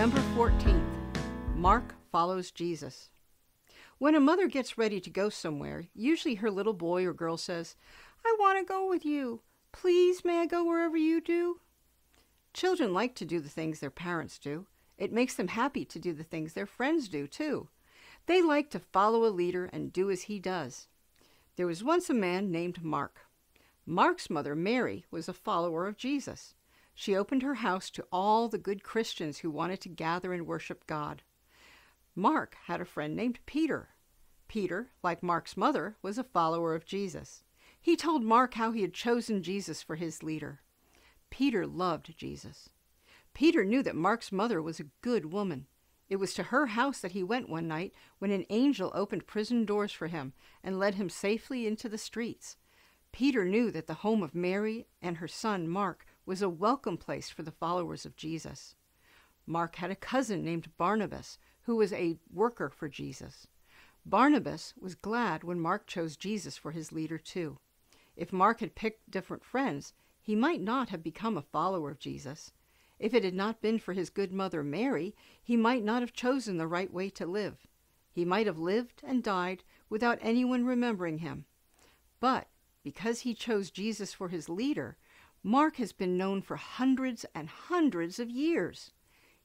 November 14th, Mark follows Jesus. When a mother gets ready to go somewhere, usually her little boy or girl says, I want to go with you. Please, may I go wherever you do? Children like to do the things their parents do. It makes them happy to do the things their friends do, too. They like to follow a leader and do as he does. There was once a man named Mark. Mark's mother, Mary, was a follower of Jesus. She opened her house to all the good Christians who wanted to gather and worship God. Mark had a friend named Peter. Peter, like Mark's mother, was a follower of Jesus. He told Mark how he had chosen Jesus for his leader. Peter loved Jesus. Peter knew that Mark's mother was a good woman. It was to her house that he went one night when an angel opened prison doors for him and led him safely into the streets. Peter knew that the home of Mary and her son Mark was a welcome place for the followers of Jesus. Mark had a cousin named Barnabas, who was a worker for Jesus. Barnabas was glad when Mark chose Jesus for his leader, too. If Mark had picked different friends, he might not have become a follower of Jesus. If it had not been for his good mother Mary, he might not have chosen the right way to live. He might have lived and died without anyone remembering him. But because he chose Jesus for his leader, Mark has been known for hundreds and hundreds of years.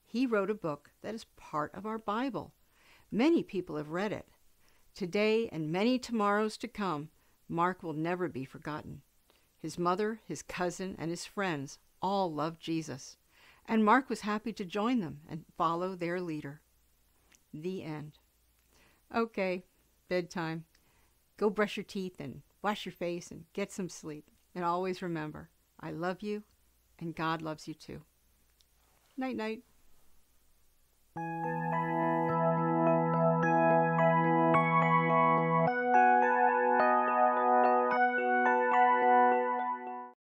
He wrote a book that is part of our Bible. Many people have read it. Today and many tomorrows to come, Mark will never be forgotten. His mother, his cousin, and his friends all loved Jesus, and Mark was happy to join them and follow their leader. The end. Okay, bedtime. Go brush your teeth and wash your face and get some sleep. And always remember I love you, and God loves you too. Night night.